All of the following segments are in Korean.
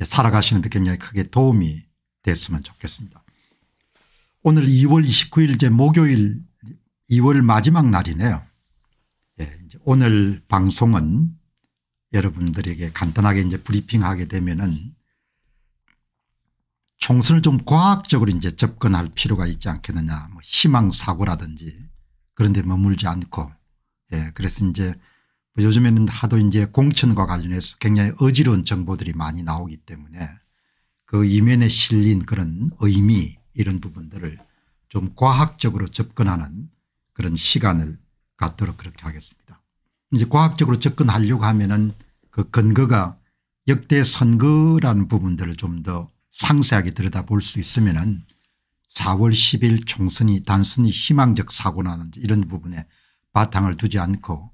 살아가시는데 굉장히 크게 도움이 됐으면 좋겠습니다. 오늘 2월 29일 이제 목요일 2월 마지막 날이네요. 예, 오늘 방송은 여러분들에게 간단하게 이제 브리핑하게 되면은 총선을 좀 과학적으로 이제 접근할 필요가 있지 않겠느냐. 뭐 희망 사고라든지 그런 데 머물지 않고 예, 그래서 이제 뭐 요즘에는 하도 이제 공천과 관련해서 굉장히 어지러운 정보들이 많이 나오기 때문에 그 이면에 실린 그런 의미 이런 부분들을 좀 과학적으로 접근하는 그런 시간을 갖도록 그렇게 하겠습니다. 이제 과학적으로 접근하려고 하면은 그 근거가 역대 선거라는 부분들을 좀 더 상세하게 들여다볼 수 있으면은 4월 10일 총선이 단순히 희망적 사고나는 이런 부분에 바탕을 두지 않고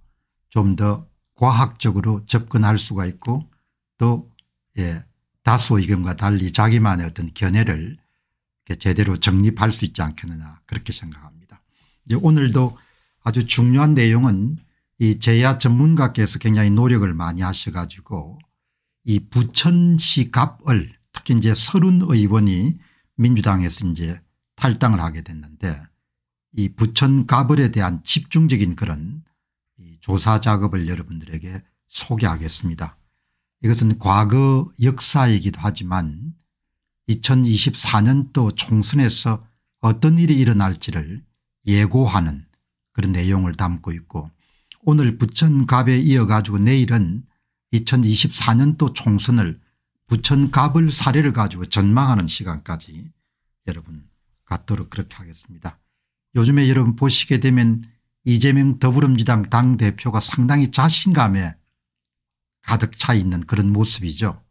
좀더 과학적으로 접근할 수가 있고 또 예, 다수 의견과 달리 자기만의 어떤 견해를 제대로 정립할 수 있지 않겠느냐 그렇게 생각합니다. 이제 오늘도 아주 중요한 내용은 이 제야 전문가께서 굉장히 노력을 많이 하셔가지고 이 부천시 갑을 특히 이제 서른 의원이 민주당에서 이제 탈당을 하게 됐는데 이 부천 갑을에 대한 집중적인 그런 조사 작업을 여러분들에게 소개하겠습니다. 이것은 과거 역사이기도 하지만 2024년도 총선에서 어떤 일이 일어날지를 예고하는 그런 내용을 담고 있고 오늘 부천갑에 이어가지고 내일은 2024년도 총선을 부천갑을 사례를 가지고 전망하는 시간까지 여러분 갖도록 그렇게 하겠습니다. 요즘에 여러분 보시게 되면 이재명 더불어민주당 당대표가 상당히 자신감에 가득 차 있는 그런 모습이죠.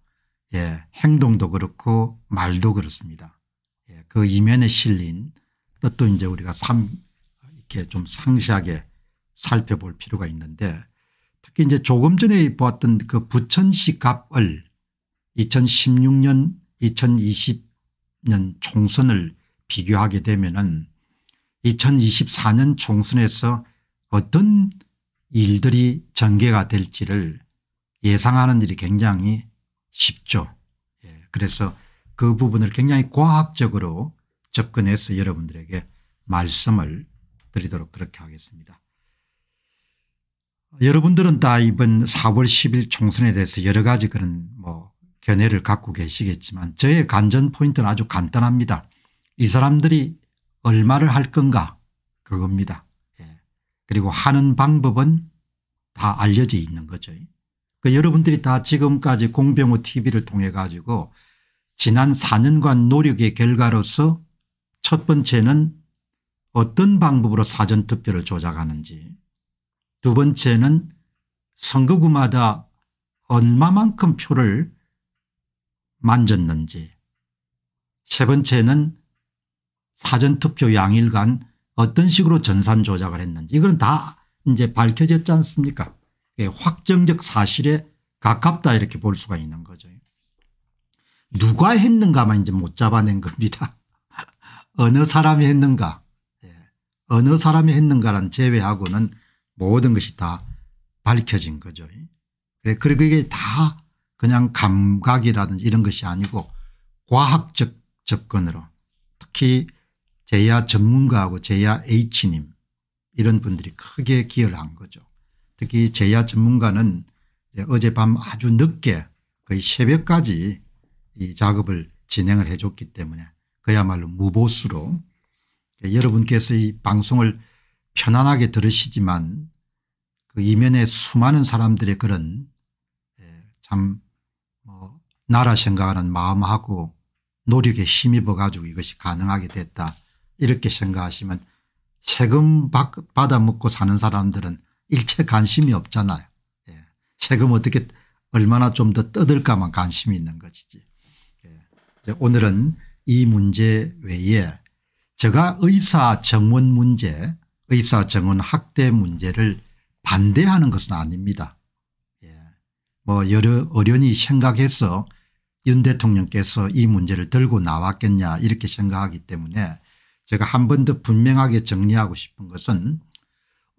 예, 행동도 그렇고 말도 그렇습니다. 예, 그 이면에 실린 뜻도 이제 우리가 삼, 이렇게 좀 상세하게 살펴볼 필요가 있는데 특히 이제 조금 전에 보았던 그 부천시 갑을 2016년 2020년 총선을 비교하게 되면은 2024년 총선에서 어떤 일들이 전개가 될지를 예상하는 일이 굉장히 쉽죠. 예. 그래서 그 부분을 굉장히 과학적으로 접근해서 여러분들에게 말씀을 드리도록 그렇게 하겠습니다. 여러분들은 다 이번 4월 10일 총선에 대해서 여러 가지 그런 뭐 견해를 갖고 계시겠지만 저의 간전 포인트는 아주 간단합니다. 이 사람들이 얼마를 할 건가 그겁니다. 예. 그리고 하는 방법은 다 알려져 있는 거죠. 그 여러분들이 다 지금까지 공병호 tv를 통해 가지고 지난 4년간 노력의 결과로서 첫 번째는 어떤 방법으로 사전투표를 조작하는지 두 번째는 선거구마다 얼마만큼 표를 만졌는지 세 번째는 사전투표 양일간 어떤 식으로 전산 조작을 했는지 이건 다 이제 밝혀졌지 않습니까 예, 확정적 사실에 가깝다 이렇게 볼 수가 있는 거죠. 누가 했는가만 이제 못 잡아낸 겁니다. 어느 사람이 했는가 예, 어느 사람이 했는가란 제외하고는 모든 것이 다 밝혀진 거죠. 그리고 이게 다 그냥 감각이라든지 이런 것이 아니고 과학적 접근으로 특히 제야 전문가하고 제야 H님 이런 분들이 크게 기여를 한 거죠. 특히 제야 전문가는 어젯밤 아주 늦게 거의 새벽까지 이 작업을 진행을 해줬기 때문에 그야말로 무보수로 여러분께서 이 방송을 편안하게 들으시지만 그 이면에 수많은 사람들의 그런 예, 참뭐 나라 생각하는 마음하고 노력에 힘입어 가지고 이것이 가능하게 됐다 이렇게 생각하시면 세금 받아 먹고 사는 사람들은 일체 관심이 없잖아요. 예. 세금 어떻게 얼마나 좀 더 떠들까만 관심이 있는 것이지. 예. 오늘은 이 문제 외에 제가 의사 정원 문제 의사 정원 학대 문제를 반대하는 것은 아닙니다. 예. 뭐 여러 어련히 생각해서 윤 대통령께서 이 문제를 들고 나왔겠냐 이렇게 생각하기 때문에 제가 한 번 더 분명하게 정리하고 싶은 것은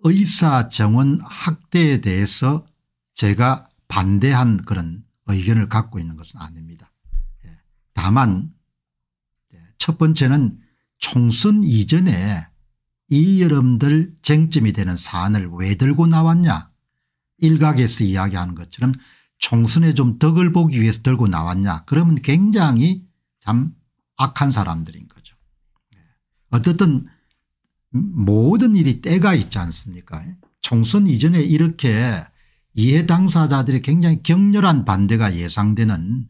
의사 정원 확대에 대해서 제가 반대한 그런 의견을 갖고 있는 것은 아닙니다. 예. 다만 예, 첫 번째는 총선 이전에 이 여러분들 쟁점이 되는 사안을 왜 들고 나왔냐 일각에서 이야기하는 것처럼 총선에 좀 덕을 보기 위해서 들고 나왔냐 그러면 굉장히 참 악한 사람들인 거죠. 어쨌든 모든 일이 때가 있지 않습니까 총선 이전에 이렇게 이해 당사자들의 굉장히 격렬한 반대가 예상되는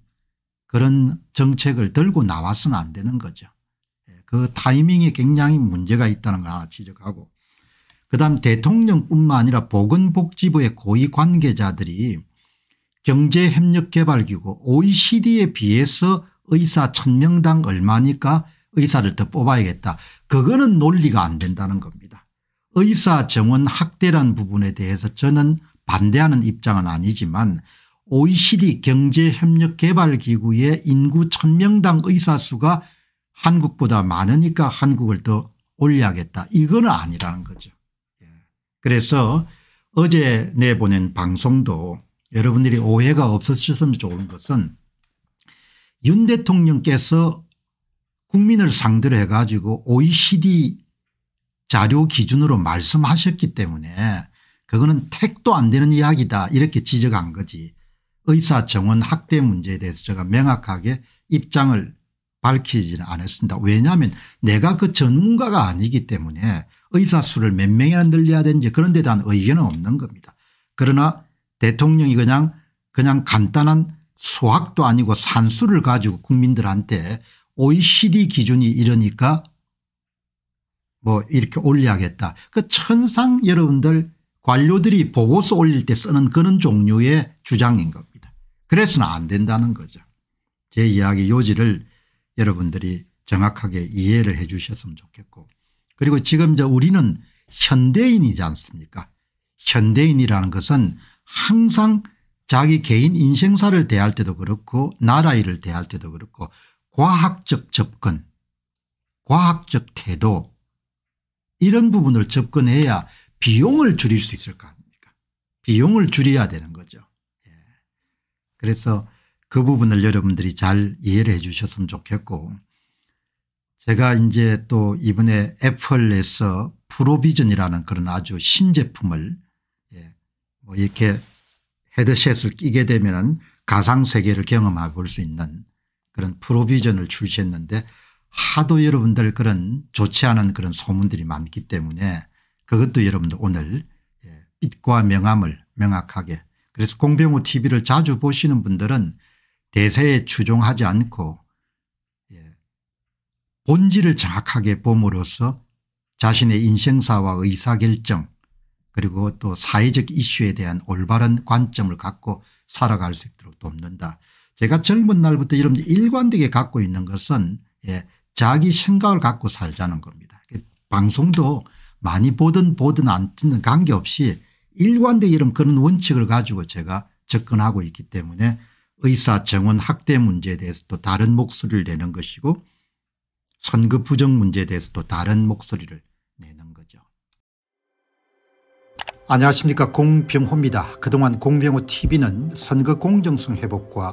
그런 정책을 들고 나와서는 안 되는 거죠. 예, 그 타이밍에 굉장히 문제가 있다는 걸 하나 지적하고 그다음 대통령뿐만 아니라 보건복지부의 고위 관계자들이 경제협력개발기구 oecd에 비해서 의사 천명당 얼마니까 의사를 더 뽑아야겠다. 그거는 논리가 안 된다는 겁니다. 의사 정원 학대란 부분에 대해서 저는 반대하는 입장은 아니지만 OECD 경제협력개발기구의 인구 1000명당 의사수가 한국보다 많으니까 한국을 더 올려야겠다. 이거 아니라는 거죠. 예. 그래서 어제 내보낸 방송도 여러분들이 오해가 없으셨으면 좋은 것은 윤 대통령께서 국민을 상대로 해가지고 OECD 자료 기준으로 말씀하셨기 때문에 그거는 택도 안 되는 이야기다 이렇게 지적한 거지 의사 정원 학대 문제에 대해서 제가 명확하게 입장을 밝히지는 않았습니다. 왜냐하면 내가 그 전문가가 아니기 때문에 의사 수를 몇 명이나 늘려야 되는지 그런 데 대한 의견은 없는 겁니다. 그러나 대통령이 그냥 그냥 간단한 수학도 아니고 산수를 가지고 국민들한테 OECD 기준이 이러니까 뭐 이렇게 올려야겠다. 그 천상 여러분들 관료들이 보고서 올릴 때 쓰는 그런 종류의 주장인 겁니다. 그래서는 안 된다는 거죠. 제 이야기 요지를 여러분들이 정확하게 이해를 해 주셨으면 좋겠고 그리고 지금 저 우리는 현대인이지 않습니까 현대인이라는 것은 항상 자기 개인 인생사를 대할 때도 그렇고 나라 일을 대할 때도 그렇고 과학적 접근 과학적 태도 이런 부분을 접근해야 비용을 줄일 수 있을 거 아닙니까 비용을 줄여야 되는 거죠. 예. 그래서 그 부분을 여러분들이 잘 이해를 해 주셨으면 좋겠고 제가 이제 또 이번에 애플에서 프로비전이라는 그런 아주 신제품을 예. 뭐 이렇게 헤드셋을 끼게 되면 가상세계를 경험해 볼수 있는 그런 프로비전을 출시했는데 하도 여러분들 그런 좋지 않은 그런 소문들이 많기 때문에 그것도 여러분들 오늘 예, 빛과 명암을 명확하게 그래서 공병호 tv를 자주 보시는 분들은 대세에 추종하지 않고 예, 본질을 정확하게 봄으로써 자신의 인생사와 의사결정 그리고 또 사회적 이슈에 대한 올바른 관점을 갖고 살아갈 수 있도록 돕는다. 제가 젊은 날부터 이런 일관되게 갖고 있는 것은 예, 자기 생각을 갖고 살자는 겁니다. 방송도 많이 보든 보든 안 듣는 관계없이 일관되게 이런 그런 원칙을 가지고 제가 접근하고 있기 때문에 의사 정원 학대 문제에 대해서 또 다른 목소리를 내는 것이고 선거 부정 문제에 대해서 또 다른 목소리를 내는 거죠. 안녕하십니까 공병호입니다. 그동안 공병호 tv는 선거 공정성 회복과